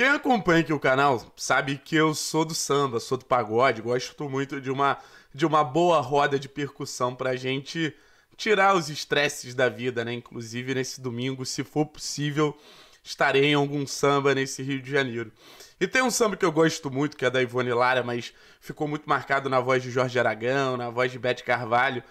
Quem acompanha aqui o canal sabe que eu sou do samba, sou do pagode, gosto muito de uma, de uma boa roda de percussão pra gente tirar os estresses da vida, né? Inclusive nesse domingo, se for possível, estarei em algum samba nesse Rio de Janeiro. E tem um samba que eu gosto muito, que é da Ivone Lara, mas ficou muito marcado na voz de Jorge Aragão, na voz de Beth Carvalho,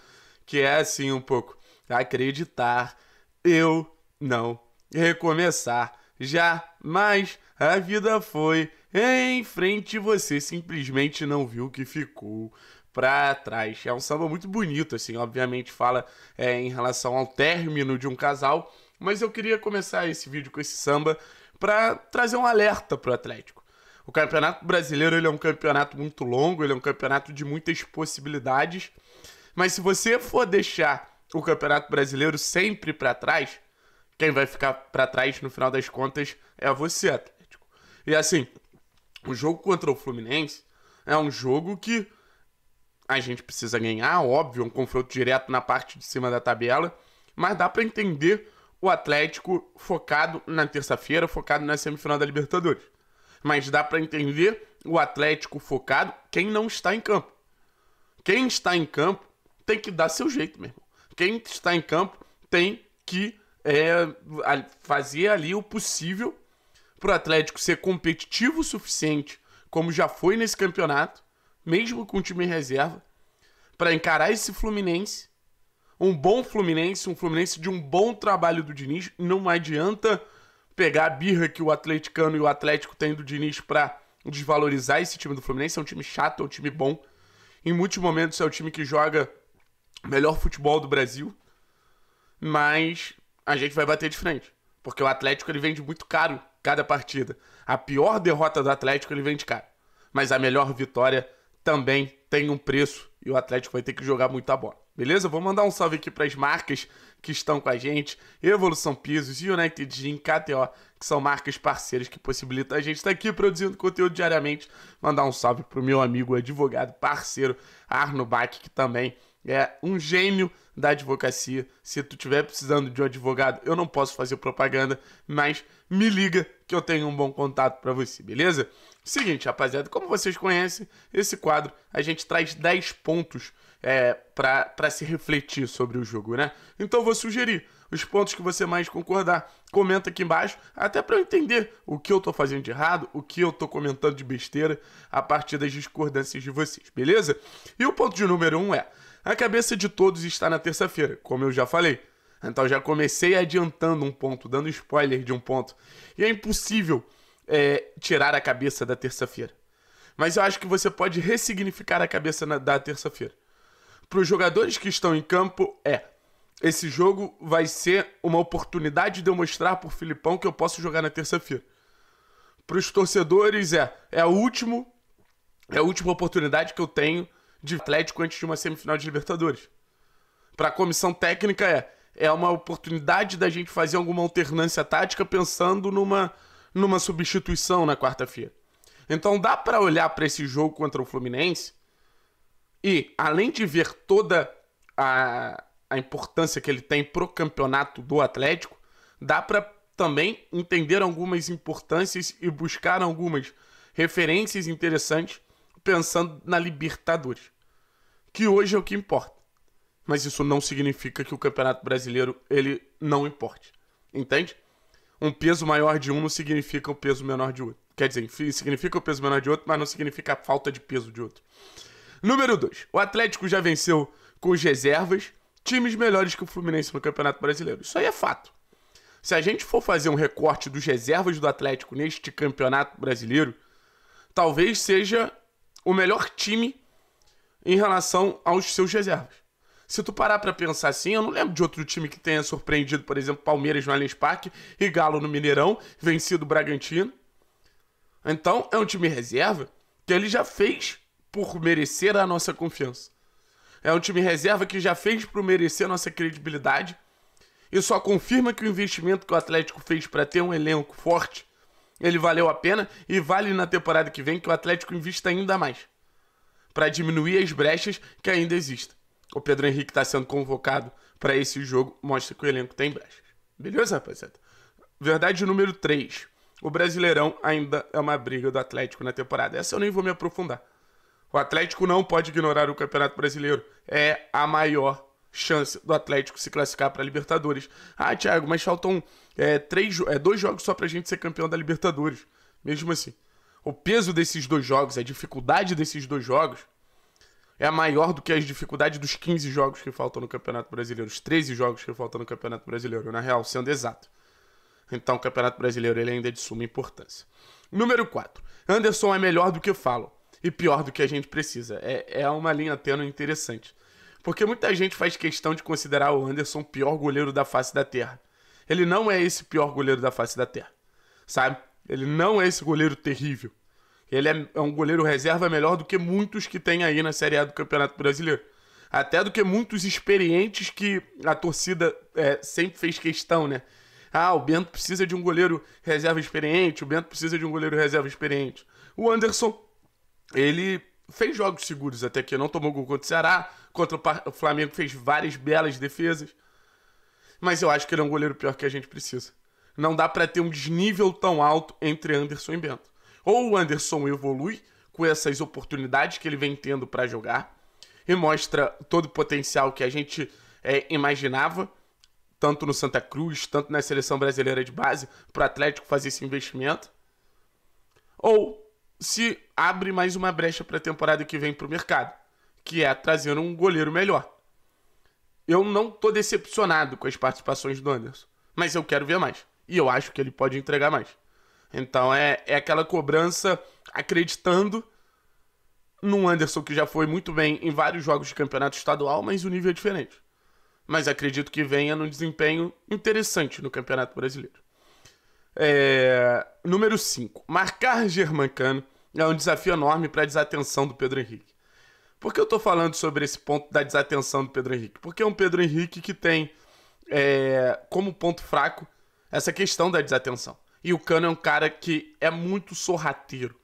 que é assim um pouco acreditar, eu não recomeçar, jamais a vida foi em frente e você simplesmente não viu o que ficou pra trás. É um samba muito bonito, assim, obviamente fala é, em relação ao término de um casal, mas eu queria começar esse vídeo com esse samba para trazer um alerta pro Atlético. O Campeonato Brasileiro ele é um campeonato muito longo, ele é um campeonato de muitas possibilidades, mas se você for deixar o Campeonato Brasileiro sempre para trás, quem vai ficar para trás no final das contas é você, Atlético. E assim, o jogo contra o Fluminense é um jogo que a gente precisa ganhar, óbvio, é um confronto direto na parte de cima da tabela, mas dá para entender o Atlético focado na terça-feira, focado na semifinal da Libertadores. Mas dá para entender o Atlético focado quem não está em campo. Quem está em campo tem que dar seu jeito, meu irmão. Quem está em campo tem que é, fazer ali o possível para o Atlético ser competitivo o suficiente, como já foi nesse campeonato, mesmo com o time reserva, para encarar esse Fluminense, um bom Fluminense, um Fluminense de um bom trabalho do Diniz. Não adianta pegar a birra que o atleticano e o Atlético têm do Diniz para desvalorizar esse time do Fluminense. É um time chato, é um time bom. Em muitos momentos é o time que joga melhor futebol do Brasil. Mas a gente vai bater de frente. Porque o Atlético ele vende muito caro cada partida. A pior derrota do Atlético ele vem de cara. Mas a melhor vitória também tem um preço e o Atlético vai ter que jogar muita bola. Beleza? Vou mandar um salve aqui para as marcas que estão com a gente: Evolução Pisos, United Gym, KTO, que são marcas parceiras que possibilitam a gente estar aqui produzindo conteúdo diariamente. Mandar um salve para o meu amigo advogado parceiro Arno Bach, que também é um gênio da advocacia. Se tu estiver precisando de um advogado, eu não posso fazer propaganda, mas me liga que eu tenho um bom contato para você, beleza? Seguinte, rapaziada, como vocês conhecem, esse quadro a gente traz 10 pontos é, para se refletir sobre o jogo, né? Então eu vou sugerir os pontos que você mais concordar. Comenta aqui embaixo, até para eu entender o que eu tô fazendo de errado, o que eu tô comentando de besteira a partir das discordâncias de vocês, beleza? E o ponto de número 1 um é: a cabeça de todos está na terça-feira, como eu já falei. Então já comecei adiantando um ponto, dando spoiler de um ponto. E é impossível é, tirar a cabeça da terça-feira. Mas eu acho que você pode ressignificar a cabeça na, da terça-feira. Para os jogadores que estão em campo, é. Esse jogo vai ser uma oportunidade de eu mostrar para o Filipão que eu posso jogar na terça-feira. Para os torcedores, é. É a última, é a última oportunidade que eu tenho de Atlético antes de uma semifinal de Libertadores. Para a comissão técnica é é uma oportunidade da gente fazer alguma alternância tática pensando numa numa substituição na quarta-feira. Então dá para olhar para esse jogo contra o Fluminense e além de ver toda a, a importância que ele tem pro campeonato do Atlético, dá para também entender algumas importâncias e buscar algumas referências interessantes pensando na Libertadores, que hoje é o que importa. Mas isso não significa que o Campeonato Brasileiro ele não importe. Entende? Um peso maior de um não significa um peso menor de outro. Quer dizer, significa o um peso menor de outro, mas não significa a falta de peso de outro. Número 2. O Atlético já venceu com as reservas times melhores que o Fluminense no Campeonato Brasileiro. Isso aí é fato. Se a gente for fazer um recorte dos reservas do Atlético neste Campeonato Brasileiro, talvez seja o melhor time em relação aos seus reservas. Se tu parar para pensar assim, eu não lembro de outro time que tenha surpreendido, por exemplo, Palmeiras no Allianz Parque e Galo no Mineirão, vencido o Bragantino. Então, é um time reserva que ele já fez por merecer a nossa confiança. É um time reserva que já fez por merecer a nossa credibilidade e só confirma que o investimento que o Atlético fez para ter um elenco forte ele valeu a pena e vale na temporada que vem que o Atlético invista ainda mais para diminuir as brechas que ainda existem. O Pedro Henrique está sendo convocado para esse jogo, mostra que o elenco tem brechas. Beleza, rapaziada? Verdade número 3. O Brasileirão ainda é uma briga do Atlético na temporada. Essa eu nem vou me aprofundar. O Atlético não pode ignorar o Campeonato Brasileiro. É a maior chance do Atlético se classificar para a Libertadores. Ah, Thiago, mas faltam é, três, é, dois jogos só para a gente ser campeão da Libertadores. Mesmo assim, o peso desses dois jogos, a dificuldade desses dois jogos é maior do que as dificuldades dos 15 jogos que faltam no Campeonato Brasileiro, os 13 jogos que faltam no Campeonato Brasileiro, na real, sendo exato. Então, o Campeonato Brasileiro ele ainda é de suma importância. Número 4. Anderson é melhor do que falo e pior do que a gente precisa. É, é uma linha tênue interessante. Porque muita gente faz questão de considerar o Anderson o pior goleiro da face da terra. Ele não é esse pior goleiro da face da terra, sabe? Ele não é esse goleiro terrível. Ele é, é um goleiro reserva melhor do que muitos que tem aí na Série A do Campeonato Brasileiro. Até do que muitos experientes que a torcida é, sempre fez questão, né? Ah, o Bento precisa de um goleiro reserva experiente, o Bento precisa de um goleiro reserva experiente. O Anderson, ele fez jogos seguros até que não tomou gol contra o Ceará, contra o Flamengo fez várias belas defesas. Mas eu acho que ele é um goleiro pior que a gente precisa. Não dá para ter um desnível tão alto entre Anderson e Bento. Ou o Anderson evolui com essas oportunidades que ele vem tendo para jogar e mostra todo o potencial que a gente é, imaginava, tanto no Santa Cruz, tanto na seleção brasileira de base, para o Atlético fazer esse investimento. Ou se abre mais uma brecha para a temporada que vem para o mercado que é trazendo um goleiro melhor. Eu não tô decepcionado com as participações do Anderson, mas eu quero ver mais. E eu acho que ele pode entregar mais. Então é, é aquela cobrança acreditando num Anderson que já foi muito bem em vários jogos de campeonato estadual, mas o nível é diferente. Mas acredito que venha num desempenho interessante no Campeonato Brasileiro. É... Número 5. Marcar Germancano é um desafio enorme para a desatenção do Pedro Henrique. Por que eu tô falando sobre esse ponto da desatenção do Pedro Henrique? Porque é um Pedro Henrique que tem é, como ponto fraco essa questão da desatenção. E o Cano é um cara que é muito sorrateiro.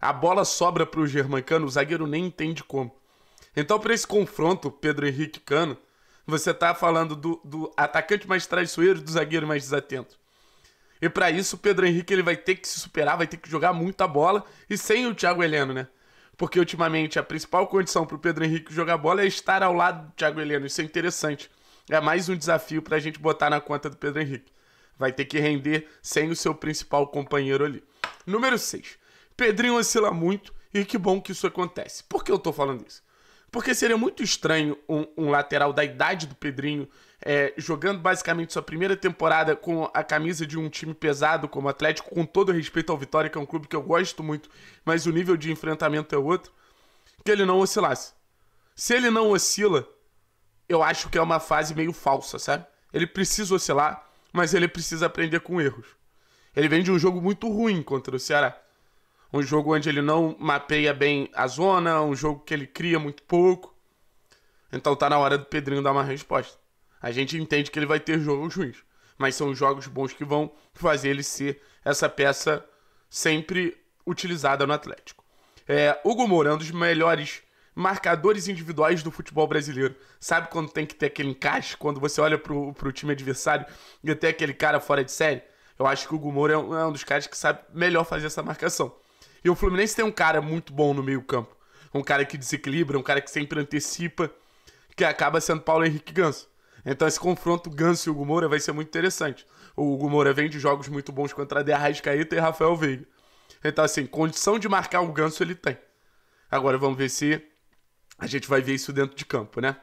A bola sobra pro Germancano, o zagueiro nem entende como. Então, para esse confronto, Pedro Henrique Cano, você tá falando do, do atacante mais traiçoeiro e do zagueiro mais desatento. E para isso, o Pedro Henrique ele vai ter que se superar, vai ter que jogar muita bola e sem o Thiago Heleno, né? Porque ultimamente a principal condição para o Pedro Henrique jogar bola é estar ao lado do Thiago Heleno. Isso é interessante. É mais um desafio para a gente botar na conta do Pedro Henrique. Vai ter que render sem o seu principal companheiro ali. Número 6. Pedrinho oscila muito e que bom que isso acontece. Por que eu estou falando isso? Porque seria muito estranho um, um lateral da idade do Pedrinho é, jogando basicamente sua primeira temporada com a camisa de um time pesado como o Atlético, com todo respeito ao Vitória, que é um clube que eu gosto muito, mas o nível de enfrentamento é outro, que ele não oscilasse. Se ele não oscila, eu acho que é uma fase meio falsa, sabe? Ele precisa oscilar, mas ele precisa aprender com erros. Ele vem de um jogo muito ruim contra o Ceará um jogo onde ele não mapeia bem a zona, um jogo que ele cria muito pouco. Então tá na hora do Pedrinho dar uma resposta. A gente entende que ele vai ter jogos ruins, mas são jogos bons que vão fazer ele ser essa peça sempre utilizada no Atlético. É, Hugo Moura, é um dos melhores marcadores individuais do futebol brasileiro. Sabe quando tem que ter aquele encaixe, quando você olha pro, pro time adversário e tem aquele cara fora de série? Eu acho que o Hugo Moura é um, é um dos caras que sabe melhor fazer essa marcação. E o Fluminense tem um cara muito bom no meio-campo. Um cara que desequilibra, um cara que sempre antecipa, que acaba sendo Paulo Henrique Ganso. Então esse confronto Ganso e Hugo Moura vai ser muito interessante. O Hugo Moura vem de jogos muito bons contra De Arrascaeta e Rafael Veiga. Então, assim, condição de marcar o Ganso ele tem. Agora vamos ver se a gente vai ver isso dentro de campo, né?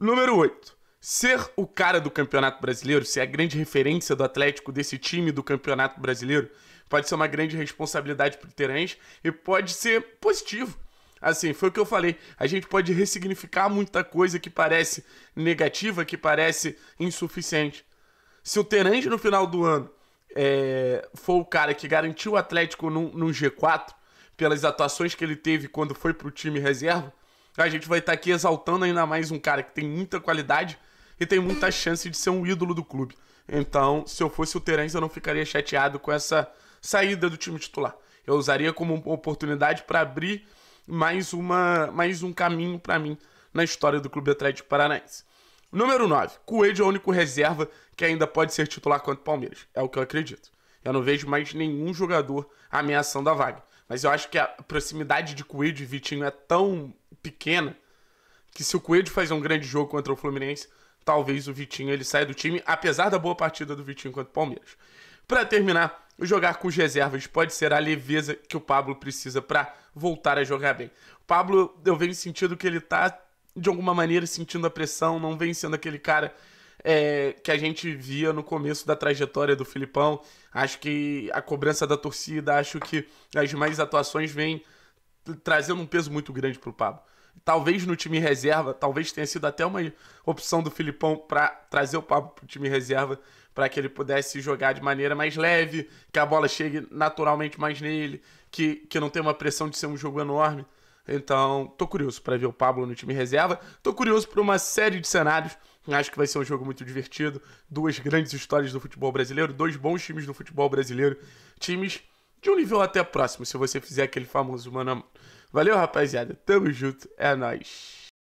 Número 8. Ser o cara do Campeonato Brasileiro, ser a grande referência do Atlético, desse time do Campeonato Brasileiro, pode ser uma grande responsabilidade para o Terence e pode ser positivo. Assim, foi o que eu falei. A gente pode ressignificar muita coisa que parece negativa, que parece insuficiente. Se o Terence no final do ano é, for o cara que garantiu o Atlético no G4, pelas atuações que ele teve quando foi para o time reserva, a gente vai estar tá aqui exaltando ainda mais um cara que tem muita qualidade e tem muita chance de ser um ídolo do clube. Então, se eu fosse o Terence, eu não ficaria chateado com essa saída do time titular. Eu usaria como oportunidade para abrir mais, uma, mais um caminho para mim na história do Clube Atlético Paranaense. Número 9. Coelho é o único reserva que ainda pode ser titular contra o Palmeiras. É o que eu acredito. Eu não vejo mais nenhum jogador ameaçando a vaga. Mas eu acho que a proximidade de Coelho e Vitinho é tão pequena que se o Coelho faz um grande jogo contra o Fluminense, talvez o Vitinho ele saia do time, apesar da boa partida do Vitinho contra o Palmeiras. Para terminar, jogar com os reservas pode ser a leveza que o Pablo precisa para voltar a jogar bem. O Pablo, eu venho sentindo que ele tá de alguma maneira sentindo a pressão, não vem sendo aquele cara é, que a gente via no começo da trajetória do Filipão. Acho que a cobrança da torcida, acho que as mais atuações vêm trazendo um peso muito grande para o Pablo talvez no time reserva, talvez tenha sido até uma opção do Filipão para trazer o Pablo para o time reserva, para que ele pudesse jogar de maneira mais leve, que a bola chegue naturalmente mais nele, que, que não tenha uma pressão de ser um jogo enorme. Então, tô curioso para ver o Pablo no time reserva. Tô curioso por uma série de cenários. Acho que vai ser um jogo muito divertido. Duas grandes histórias do futebol brasileiro, dois bons times do futebol brasileiro, times de um nível até próximo, se você fizer aquele famoso mano Valeu, rapaziada. Tamo junto. É nóis.